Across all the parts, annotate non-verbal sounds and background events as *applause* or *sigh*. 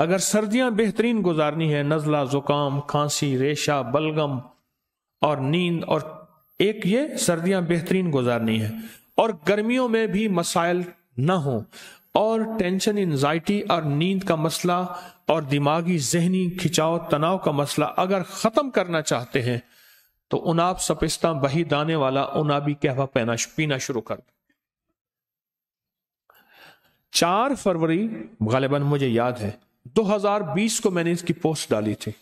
अगर सर्दियां बेहतरीन गुजारनी है नज़ला ज़ुकाम खांसी रेशा बलगम और नींद और एक ये सर्दियां बेहतरीन गुजारनी है और गर्मियों में भी मसाइल ना हो और टेंशन इन्जाइटी और नींद का मसला और दिमागी जहनी खिंचाव तनाव का मसला अगर ख़त्म करना चाहते हैं तो उनाब सपिस्ता बही दाने वाला उनाबी कहवा पहना पीना शुरू कर दो चार फरवरी गालिबा मुझे याद है 2020 को मैंने इसकी पोस्ट डाली थी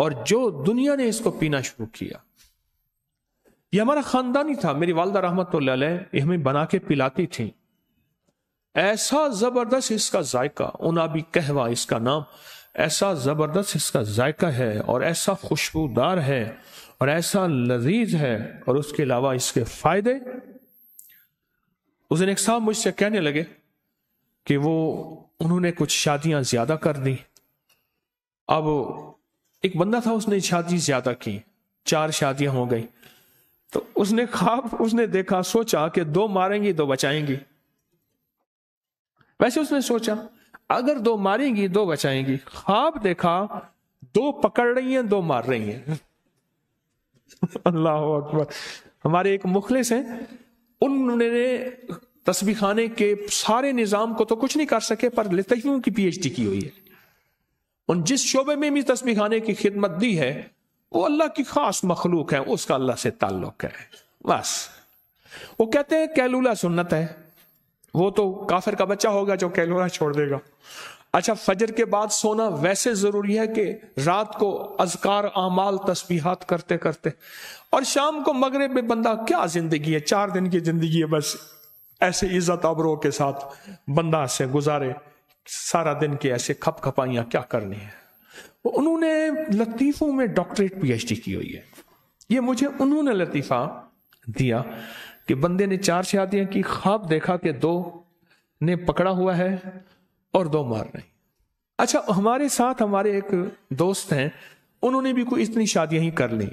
और जो दुनिया ने इसको पीना शुरू किया ये हमारा खानदानी था मेरी वालदा रहमत हमें बना के पिलाती थी ऐसा जबरदस्त इसका जायका उनाबी कहवा इसका नाम ऐसा जबरदस्त इसका जायका है और ऐसा खुशबूदार है और ऐसा लजीज है और उसके अलावा इसके फायदे उस दिन एक साहब मुझसे कहने लगे कि वो उन्होंने कुछ शादियां ज़्यादा कर दी अब एक बंदा था उसने शादी ज़्यादा की चार शादियां हो गई तो उसने खाब उसने देखा सोचा कि दो मारेंगी दो बचाएंगी वैसे उसने सोचा अगर दो मारेंगी दो बचाएंगी खाब देखा दो पकड़ रही हैं दो मार रही हैं *laughs* अल्लाह अकबर हमारे एक मुखलिस हैं उन्होंने तस्बी खाने के सारे निज़ाम को तो कुछ नहीं कर सके पर लतफियों की पी एच डी की हुई है उन जिस शोबे में भी तस्बी खाने की खिदमत दी है वो अल्लाह की खास मखलूक है उसका अल्लाह से ताल्लुक है बस वो कहते हैं कैलूला सुन्नत है वो तो काफिर का बच्चा होगा जो कैलूला छोड़ देगा अच्छा फजर के बाद सोना वैसे ज़रूरी है कि रात को अजकार आमाल तस्बीहात करते करते और शाम को मगरब में बंदा क्या ज़िंदगी है चार दिन की ज़िंदगी है बस ऐसे इज्जत अबरों के साथ बंदा से गुजारे सारा दिन के ऐसे खप खपाइयां क्या करनी है उन्होंने लतीफ़ों में डॉक्टरेट पीएचडी की हुई है ये मुझे उन्होंने लतीफ़ा दिया कि बंदे ने चार शादियां की खाब देखा कि दो ने पकड़ा हुआ है और दो मार रहे अच्छा हमारे साथ हमारे एक दोस्त हैं उन्होंने भी कोई इतनी शादियां ही कर ली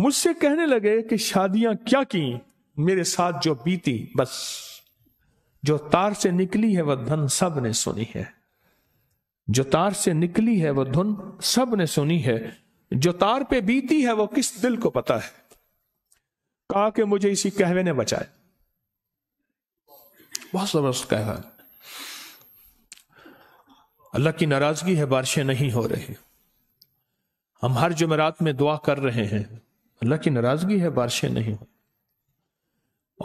मुझसे कहने लगे कि शादियां क्या की मेरे साथ जो बीती बस जो तार से निकली है वह धन सब ने सुनी है जो तार से निकली है वह धुन सब ने सुनी है जो तार पे बीती है वो किस दिल को पता है कहा कि मुझे इसी कहवे ने बचाए बहुत जबरदस्त कहवा अल्लाह की नाराजगी है बारिशें नहीं हो रही हम हर जुमेरात में दुआ कर रहे हैं अल्लाह की नाराजगी है बारिशें नहीं हो रही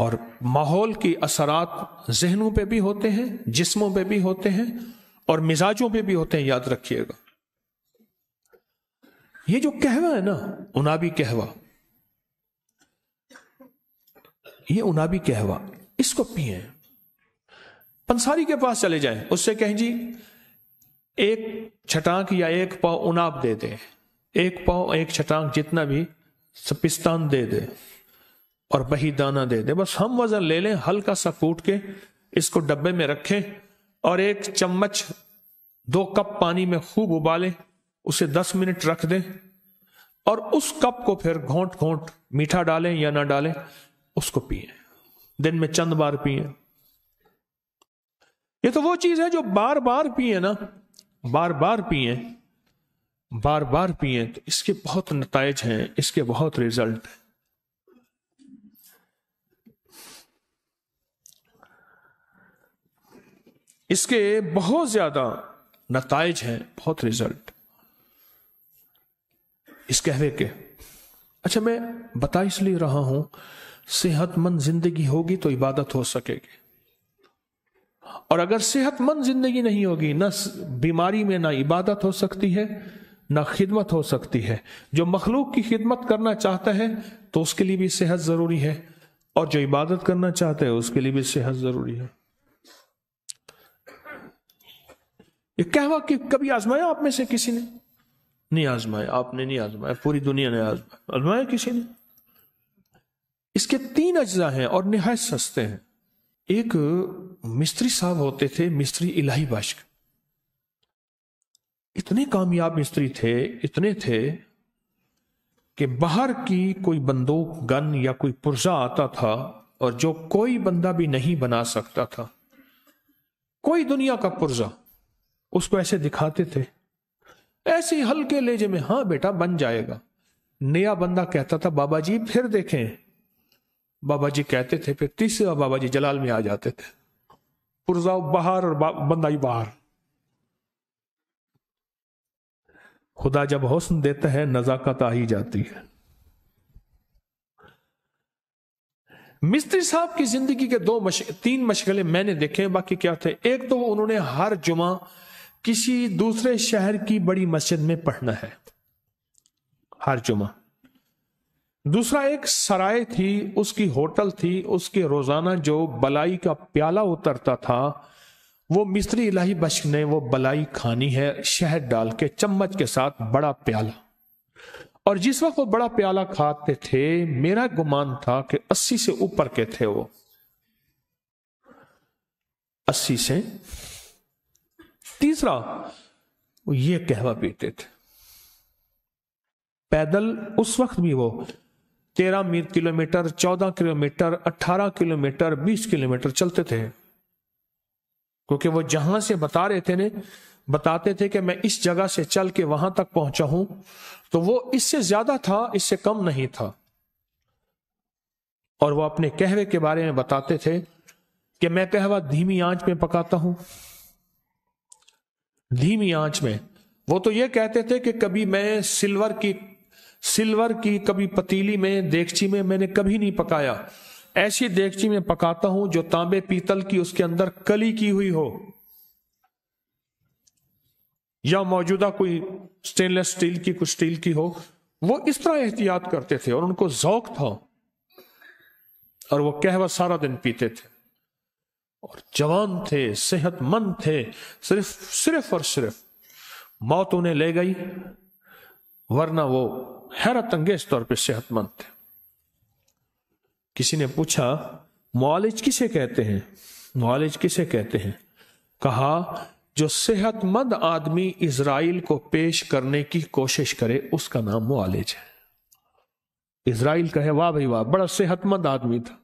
और माहौल के असरात जहनों पे भी होते हैं जिस्मों पे भी होते हैं और मिजाजों पे भी होते हैं याद रखिएगा ये जो कहवा है ना उनाबी कहवा ये उनाबी कहवा इसको पिए पंसारी के पास चले जाएं उससे कहें जी एक छटांक या एक पाव उनाब दे दे एक पाव एक छटांक जितना भी सपिस्तान दे दे और वही दाना दे दे बस हम वजन ले लें हल्का सा कूट के इसको डब्बे में रखें और एक चम्मच दो कप पानी में खूब उबालें उसे दस मिनट रख दें और उस कप को फिर घोंट घोंट मीठा डालें या ना डालें उसको पिए दिन में चंद बार पिए ये तो वो चीज है जो बार बार पिए ना बार बार पिए बार बार पिए तो इसके बहुत नतज हैं इसके बहुत रिजल्ट हैं इसके बहुत ज्यादा नतज हैं बहुत रिजल्ट इस कहवे के अच्छा मैं बता इसलिए रहा हूं सेहतमंद जिंदगी होगी तो इबादत हो सकेगी और अगर सेहतमंद जिंदगी नहीं होगी ना बीमारी में ना इबादत हो सकती है ना खिदमत हो सकती है जो मखलूक की खिदमत करना चाहता है तो उसके लिए भी सेहत ज़रूरी है और जो इबादत करना चाहते हैं उसके लिए भी सेहत ज़रूरी है ये कहवा कि कभी आजमाया आप में से किसी ने नहीं आजमाया आपने नहीं आजमाया पूरी दुनिया ने आजमाया आजमाया किसी ने इसके तीन अज्जा हैं और नहायत सस्ते हैं एक मिस्त्री साहब होते थे मिस्त्री इलाही बाश्क इतने कामयाब मिस्त्री थे इतने थे कि बाहर की कोई बंदूक गन या कोई पुर्जा आता था और जो कोई बंदा भी नहीं बना सकता था कोई दुनिया का पुर्जा उसको ऐसे दिखाते थे ऐसे हल्के लेजे में हाँ बेटा बन जाएगा नया बंदा कहता था बाबा जी फिर देखें बाबा जी कहते थे फिर तीसरा बाबा जी जलाल में आ जाते थे पुरजाओ बाहर और बंदा ही बाहर खुदा जब हौसन देता है नजाकत आ ही जाती है मिस्त्री साहब की जिंदगी के दो मश, तीन मशगले मैंने देखे बाकी क्या थे एक तो उन्होंने हर जुमा किसी दूसरे शहर की बड़ी मस्जिद में पढ़ना है हर जुमा दूसरा एक सराय थी उसकी होटल थी उसके रोजाना जो बलाई का प्याला उतरता था वो मिस्त्री इलाही बश ने वो बलाई खानी है शहद डाल के चम्मच के साथ बड़ा प्याला और जिस वक्त वो बड़ा प्याला खाते थे मेरा गुमान था कि अस्सी से ऊपर के थे वो अस्सी से तीसरा वो ये कहवा पीते थे पैदल उस वक्त भी वो तेरह किलोमीटर चौदह किलोमीटर अट्ठारह किलोमीटर बीस किलोमीटर चलते थे क्योंकि वो जहां से बता रहे थे ने बताते थे कि मैं इस जगह से चल के वहां तक पहुंचा हूं तो वो इससे ज्यादा था इससे कम नहीं था और वो अपने कहवे के बारे में बताते थे कि मैं कहवा धीमी आंच में पकाता हूं धीमी आंच में वो तो ये कहते थे कि कभी मैं सिल्वर की सिल्वर की कभी पतीली में देगची में मैंने कभी नहीं पकाया ऐसी देगची में पकाता हूं जो तांबे पीतल की उसके अंदर कली की हुई हो या मौजूदा कोई स्टेनलेस स्टील की कुछ स्टील की हो वो इस तरह एहतियात करते थे और उनको जौक था और वो कहवा सारा दिन पीते थे और जवान थे सेहतमंद थे सिर्फ सिर्फ और सिर्फ मौत उन्हें ले गई वरना वो हैरत अंगेज तौर पर सेहतमंद थे किसी ने पूछा मॉलिज किसे कहते हैं मॉलिज किसे कहते हैं कहा जो सेहतमंद आदमी इसराइल को पेश करने की कोशिश करे उसका नाम मॉलिज है इसराइल कहे वाह भाई वाह बड़ा सेहतमंद आदमी था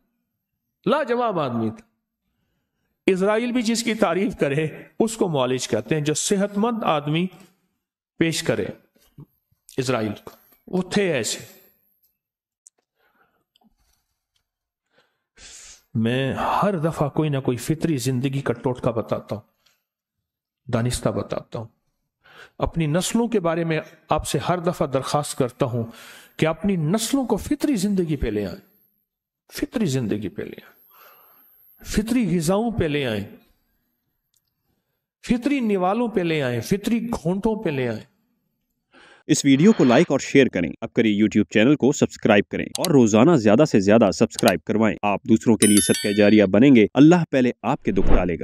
लाजवाब आदमी था इसराइल भी जिसकी तारीफ करे उसको मॉलिज कहते हैं जो सेहतमंद आदमी पेश करे इसराइल को वो थे ऐसे मैं हर दफा कोई ना कोई फितरी जिंदगी का टोटका बताता हूं दानिस्ता बताता हूं अपनी नस्लों के बारे में आपसे हर दफा दरखास्त करता हूं कि अपनी नस्लों को फितरी जिंदगी पे ले आए फितरी जिंदगी पे ले आए फितरी गिजाओं पे ले आए फितरी निवालों पे ले आए फितरी घोंटों पे ले आए इस वीडियो को लाइक और शेयर करें अब करें यूट्यूब चैनल को सब्सक्राइब करें और रोजाना ज्यादा से ज्यादा सब्सक्राइब करवाएं आप दूसरों के लिए सदका जारिया बनेंगे अल्लाह पहले आपके दुख डालेगा